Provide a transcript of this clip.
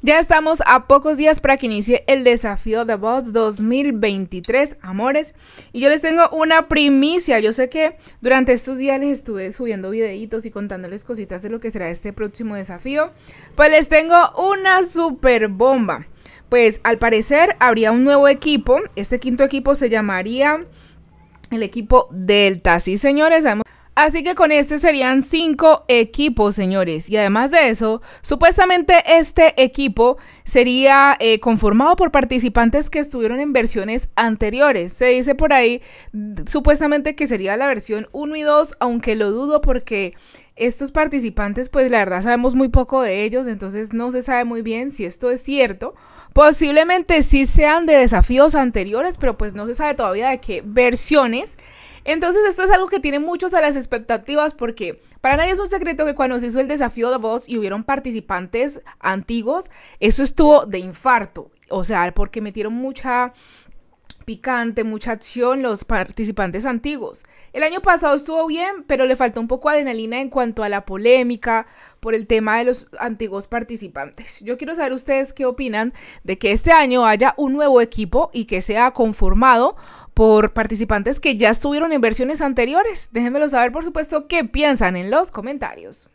Ya estamos a pocos días para que inicie el desafío de Bots 2023, amores. Y yo les tengo una primicia. Yo sé que durante estos días les estuve subiendo videitos y contándoles cositas de lo que será este próximo desafío. Pues les tengo una super bomba. Pues al parecer habría un nuevo equipo. Este quinto equipo se llamaría el equipo Delta. Sí, señores, sabemos Así que con este serían cinco equipos, señores. Y además de eso, supuestamente este equipo sería eh, conformado por participantes que estuvieron en versiones anteriores. Se dice por ahí supuestamente que sería la versión 1 y 2, aunque lo dudo porque estos participantes, pues la verdad sabemos muy poco de ellos, entonces no se sabe muy bien si esto es cierto. Posiblemente sí sean de desafíos anteriores, pero pues no se sabe todavía de qué versiones. Entonces esto es algo que tiene muchos a las expectativas porque para nadie es un secreto que cuando se hizo el desafío de voz y hubieron participantes antiguos, eso estuvo de infarto. O sea, porque metieron mucha picante, mucha acción los participantes antiguos. El año pasado estuvo bien, pero le faltó un poco adrenalina en cuanto a la polémica por el tema de los antiguos participantes. Yo quiero saber ustedes qué opinan de que este año haya un nuevo equipo y que sea conformado por participantes que ya estuvieron en versiones anteriores. Déjenmelo saber, por supuesto, qué piensan en los comentarios.